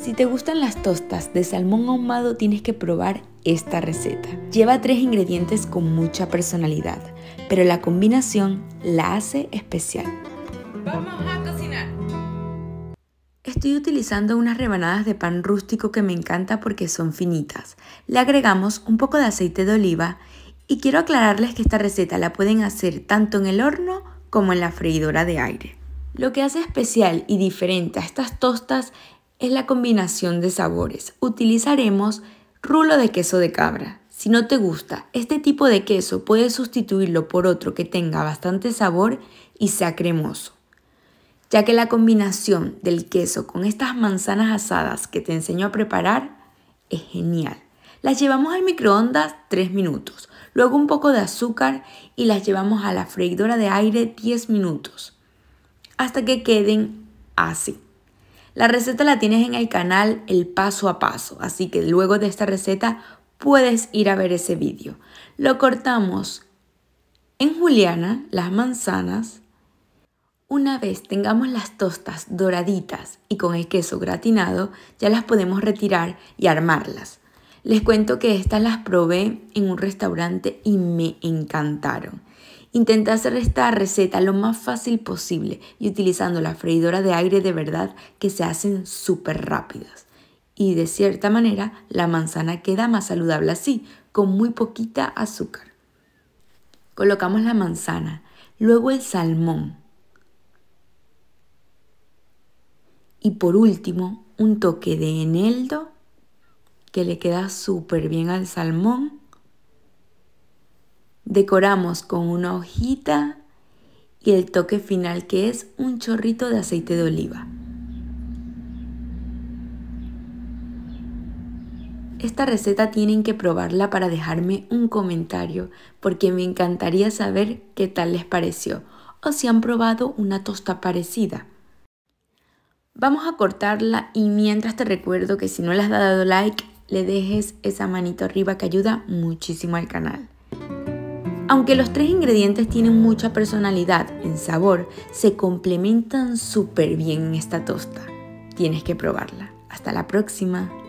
Si te gustan las tostas de salmón ahumado tienes que probar esta receta. Lleva tres ingredientes con mucha personalidad, pero la combinación la hace especial. Vamos a cocinar. Estoy utilizando unas rebanadas de pan rústico que me encanta porque son finitas. Le agregamos un poco de aceite de oliva y quiero aclararles que esta receta la pueden hacer tanto en el horno como en la freidora de aire. Lo que hace especial y diferente a estas tostas es la combinación de sabores. Utilizaremos rulo de queso de cabra. Si no te gusta este tipo de queso, puedes sustituirlo por otro que tenga bastante sabor y sea cremoso, ya que la combinación del queso con estas manzanas asadas que te enseño a preparar es genial. Las llevamos al microondas 3 minutos, luego un poco de azúcar y las llevamos a la freidora de aire 10 minutos, hasta que queden así. La receta la tienes en el canal El Paso a Paso, así que luego de esta receta puedes ir a ver ese vídeo. Lo cortamos en juliana, las manzanas. Una vez tengamos las tostas doraditas y con el queso gratinado, ya las podemos retirar y armarlas. Les cuento que estas las probé en un restaurante y me encantaron. Intenté hacer esta receta lo más fácil posible y utilizando la freidora de aire de verdad que se hacen súper rápidas. Y de cierta manera la manzana queda más saludable así, con muy poquita azúcar. Colocamos la manzana, luego el salmón y por último un toque de eneldo que le queda súper bien al salmón. Decoramos con una hojita y el toque final que es un chorrito de aceite de oliva. Esta receta tienen que probarla para dejarme un comentario porque me encantaría saber qué tal les pareció o si han probado una tosta parecida. Vamos a cortarla y mientras te recuerdo que si no le has dado like le dejes esa manito arriba que ayuda muchísimo al canal. Aunque los tres ingredientes tienen mucha personalidad en sabor, se complementan súper bien en esta tosta. Tienes que probarla. Hasta la próxima.